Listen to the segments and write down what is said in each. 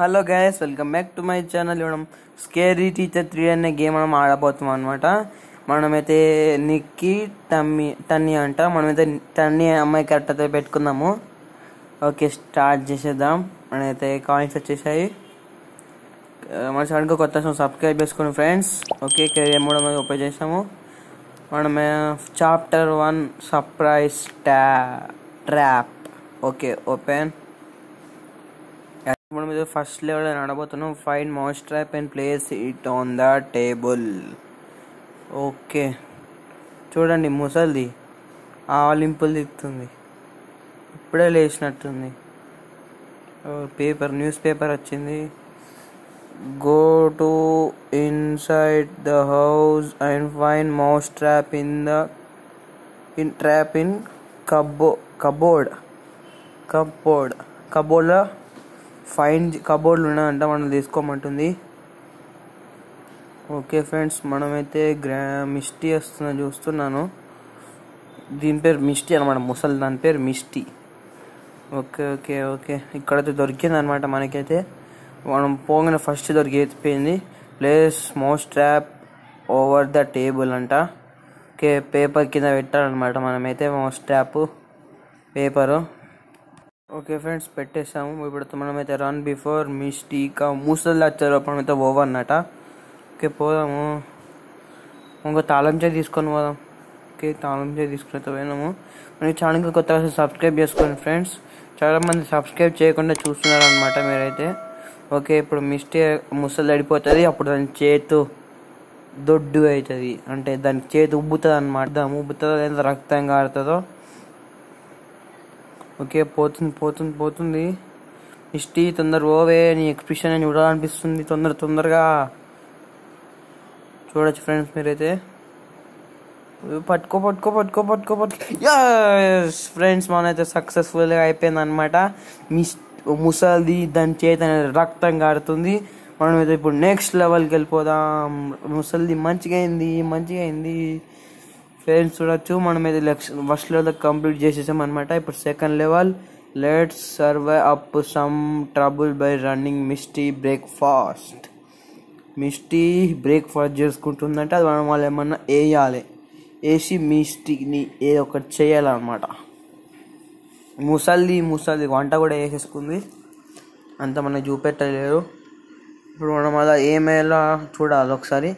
hello guys welcome back to my channel ఇవ్వడం scary teacher three అనే game మనం ఆడబోతున్నాం అనమాట మనమైతే నిక్కి తమ్మి తన్ని అంట మనమైతే తన్ని అమ్మాయి కరెక్ట్ అయితే పెట్టుకుందాము ఓకే స్టార్ట్ చేసేద్దాం మనైతే కాయిన్స్ వచ్చేసాయి మన ఛానల్కి కొత్త సబ్స్క్రైబ్ చేసుకోండి ఫ్రెండ్స్ ఓకే కెరీర్ మూడు మంది ఓపెన్ చేసాము మనమే chapter one surprise trap okay open మీద ఫస్ట్ లెవెల్ నడబోతున్నాం find mouse trap and place it on the table okay చూడండి ముసలిది ఆలింపులు దిగుతుంది ఇప్పుడే లేచినట్టుంది పేపర్ న్యూస్ పేపర్ వచ్చింది go to inside the house and find mouse trap in the in trap in కబ్బో కబోర్డ్ కబోర్డ్ కబోర్డ్లో ఫైన్ కబోర్డ్లు ఉన్నాయంట మనం తీసుకోమంటుంది ఓకే ఫ్రెండ్స్ మనమైతే గ్రా మిస్టీ వస్తుందని చూస్తున్నాను దీని పేరు మిస్టీ అనమాట ముసలి దాని పేరు మిస్టీ ఓకే ఓకే ఓకే ఇక్కడైతే దొరికింది అనమాట మనకైతే మనం పోగానే ఫస్ట్ దొరికిపోయింది place mouse trap over the table అంట ఓకే పేపర్ కింద పెట్టాలన్నమాట మనమైతే mouse trap paper okay friends పెట్టేసాము ఇప్పుడు మనమైతే రన్ బిఫోర్ మిస్టీకా మూసల్లా అప్పుడు అయితే ఓవర్ అన్నట ఓకే పోదాము ఇంకా తాళం చే తీసుకొని పోదాం ఓకే తాళం చే తీసుకుని పోయినాము మరి ఛానల్కి కొత్తగా సబ్స్క్రైబ్ చేసుకోండి ఫ్రెండ్స్ చాలామంది సబ్స్క్రైబ్ చేయకుండా చూస్తున్నారు అనమాట మీరైతే ఓకే ఇప్పుడు మిస్టీ ముసలు అడిపోతుంది అప్పుడు దాని చేతు దొడ్డు అవుతుంది అంటే దాని చేతి ఉబ్బుతుంది అనమాట ఉబ్బుతుందో లేదా రక్తం కారుతుందో ఓకే పోతుంది పోతుంది పోతుంది మిస్టీ తొందర ఓవే నీ ఎక్స్ప్రెషన్ అని చూడాలనిపిస్తుంది తొందర తొందరగా చూడొచ్చు ఫ్రెండ్స్ మీరైతే పట్టుకో పట్టుకో పట్టుకో పట్టుకో పట్టుకో ఫ్రెండ్స్ మనైతే సక్సెస్ఫుల్గా అయిపోయింది అనమాట మిస్ ముసలిది దాని చేతి రక్తం కారుతుంది మనం అయితే ఇప్పుడు నెక్స్ట్ లెవెల్కి వెళ్ళిపోదాం ముసలిది మంచిగా అయింది మంచిగా అయింది పేరెంట్స్ చూడొచ్చు మనం ఇది ఫస్ట్ లెవెల్ కంప్లీట్ చేసేసాం అనమాట ఇప్పుడు second level let stir up some trouble by running Misty breakfast Misty breakfast చేసుకుంటుందంటే అది మనం వాళ్ళు ఏమన్నా వేయాలి వేసి మిస్టీని ఏదో ఒకటి చేయాలన్నమాట ముసల్ది ముసల్ది వంట కూడా వేసేసుకుంది అంత మనం చూపెట్టలేరు ఇప్పుడు మనం అలా ఏమేలా చూడాలి ఒకసారి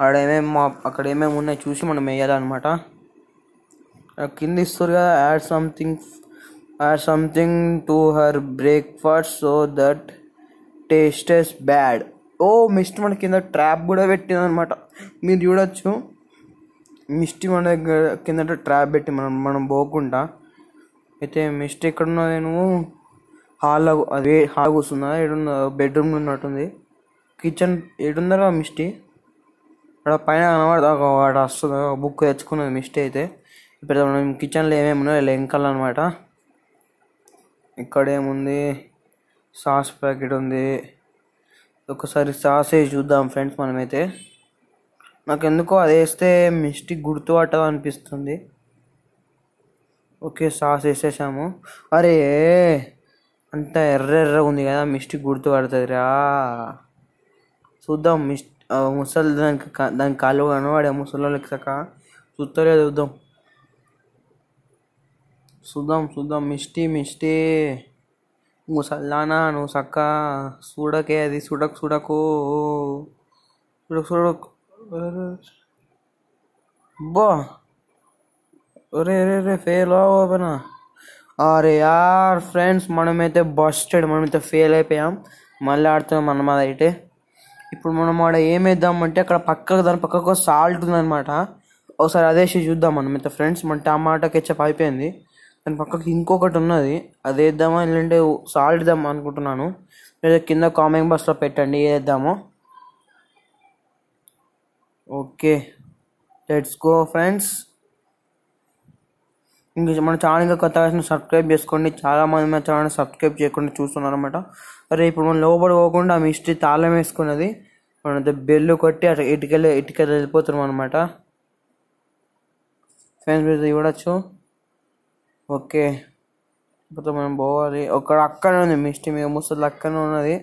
అక్కడ ఏమేమి అక్కడ ఏమేమి ఉన్నాయో చూసి మనం వేయాలన్నమాట కింద ఇస్తారు కదా add something add something to her breakfast so that tastes bad ఓ మిస్టీ మన కింద ట్రాప్ కూడా పెట్టిందనమాట మీరు చూడొచ్చు మిస్టి మన దగ్గర కింద ట్రాప్ పెట్టి మనం మనం పోకుండా అయితే మిస్ట్ ఎక్కడున్నది నువ్వు హాల్లో అదే హాల్ కూర్చున్నా ఏడున్న బెడ్రూమ్ ఉన్నట్టుంది కిచెన్ ఏడుందరా మిస్టీ అక్కడ పైన కనబడుతుంది ఒక వాడు వస్తుంది బుక్ తెచ్చుకున్నది మిస్టేక్ అయితే ఇప్పుడు మనం కిచెన్లో ఏమేమి ఉన్నాయో లెంకల్ అనమాట ఇక్కడ ఏముంది సాస్ ప్యాకెట్ ఉంది ఒకసారి సాస్ వేసి చూద్దాం ఫ్రెండ్స్ మనమైతే నాకు ఎందుకో అది వేస్తే మిస్టేక్ గుర్తుపట్టదు అనిపిస్తుంది ఓకే సాస్ వేసేసాము అరే అంత ఎర్ర ఎర్రగా ఉంది కదా మిస్టేక్ పడుతుంది రా చూద్దాం మిస్ મોસલદાન કા દન કાલો અનવાડે મોસલો લખ સકા સુતો રે જોદો સુદામ સુદામ મિસ્ટી મિસ્ટી મોસલલાનાનો સકા સુડો કે આદી સુડોક સુડોકો સુડોક સુડોક ઓર બો ઓરે ઓરે ઓરે ફેલ આવો બના અરે યાર ફ્રેન્ડ્સ મનમેતે બસ્ટડ મનમેતે ફેલ આઈ પયા મલ્લ આડતો મનમાદાઈતે ఇప్పుడు మనం ఆడ ఏమేద్దామంటే అక్కడ పక్కకు దాని పక్కకు సాల్ట్ ఉందనమాట ఒకసారి అదేసి చూద్దాం మనం ఇంత ఫ్రెండ్స్ మన టమాటా కెచ్చప్ అయిపోయింది దాని పక్కకి ఇంకొకటి ఉన్నది అది వేద్దామా లేదంటే సాల్ట్ ఇద్దామా అనుకుంటున్నాను లేదా కింద కామెంట్ బాక్స్లో పెట్టండి ఏద్దామో ఓకే లెట్స్ గో ఫ్రెండ్స్ ఇంకా మన ఛానల్ ఇంకా కొత్తగా సబ్స్క్రైబ్ చేసుకోండి చాలామంది మన ఛానల్ సబ్స్క్రైబ్ చేయకుండా చూస్తున్నారనమాట అరే ఇప్పుడు మనం లోపల పోకుండా ఆ మిస్ట్రీ తాళం వేసుకున్నది మనం బెల్లు కొట్టి అటు ఇటుకెళ్ళి ఇటుకెళ్ళి వెళ్ళిపోతున్నాం అనమాట ఫ్రెండ్స్ మీరు చూడొచ్చు ఓకే ఇప్పుడు మనం పోవాలి ఒక అక్కనే ఉంది మిస్టీ మీద ముసలి అక్కడ ఉన్నది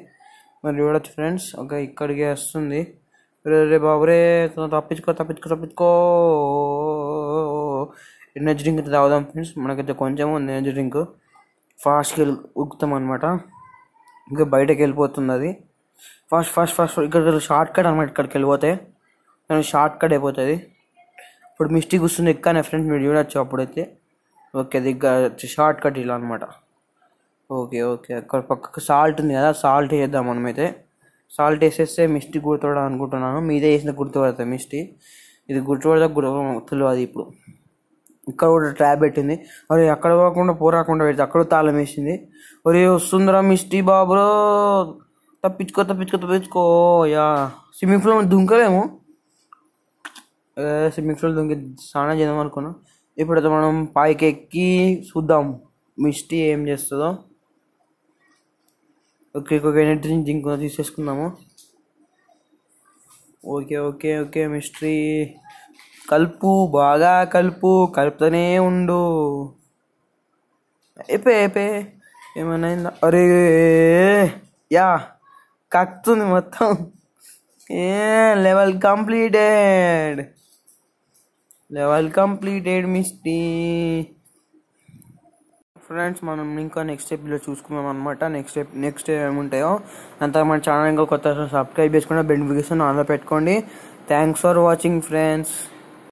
మరి చూడొచ్చు ఫ్రెండ్స్ ఒక ఇక్కడికి వస్తుంది రే బాబు రే తప్పించుకో తప్పించుకో తప్పించుకో ఎనర్జీ డ్రింక్ అయితే తాగుదాం ఫ్రెండ్స్ మనకైతే కొంచెం ఉంది ఎనర్జీ డ్రింక్ ఫాస్ట్గా ఉక్కుతాం అనమాట ఇంకా బయటకు వెళ్ళిపోతుంది అది ఫాస్ట్ ఫాస్ట్ ఫాస్ట్ ఇక్కడ షార్ట్ కట్ అనమాట ఇక్కడికి వెళ్ళిపోతే దాని షార్ట్ కట్ అయిపోతుంది ఇప్పుడు మిస్టేక్ వస్తుంది ఎక్కనే ఫ్రెండ్స్ మీరు చూడొచ్చు అప్పుడైతే ఓకే అది షార్ట్ కట్ ఇలా అనమాట ఓకే ఓకే అక్కడ పక్కకు సాల్ట్ ఉంది కదా సాల్ట్ వేద్దాం మనమైతే సాల్ట్ వేసేస్తే మిస్టీ గుర్తుపడడం అనుకుంటున్నాను మీదే వేసిన గుర్తుపడతాయి మిస్టీ ఇది గుర్తుపడదా గుర్తు తెలియదు ఇప్పుడు ఇక్కడ కూడా ట్రాప్ పెట్టింది మరి అక్కడ పోకుండా పోరాకుండా పెడితే అక్కడ తాళం వేసింది మరి వస్తుందిరా మిస్టీ బాబులో తప్పించుకో తప్పించుకో తప్పించుకో యా స్విమ్మింగ్ పూల్ దుంకలేము స్విమ్మింగ్ పూల్ దుంకి స్నానం చేద్దాం అనుకున్నాం ఇప్పుడైతే మనం పైకి ఎక్కి చూద్దాం మిస్టీ ఏం చేస్తుందో ఓకే ఒక ఎనర్జీ నుంచి ఇంకొక తీసేసుకుందాము ఓకే ఓకే ఓకే మిస్ట్రీ కలుపు బాగా కలుపు కలుపుతూనే ఉండు ఏపే ఏపే ఏమైనా అరే యా కక్తుంది మొత్తం ఏ level completed level completed Misty friends మనం ఇంకా నెక్స్ట్ స్టెప్లో చూసుకున్నాం అనమాట నెక్స్ట్ స్టెప్ నెక్స్ట్ ఏముంటాయో అంత మన ఛానల్ ఇంకా కొత్త సబ్స్క్రైబ్ చేసుకుంటే బెనిఫికేషన్ ఆన్లో పెట్టుకోండి థ్యాంక్స్ ఫర్ వాచింగ్ ఫ్రెండ్స్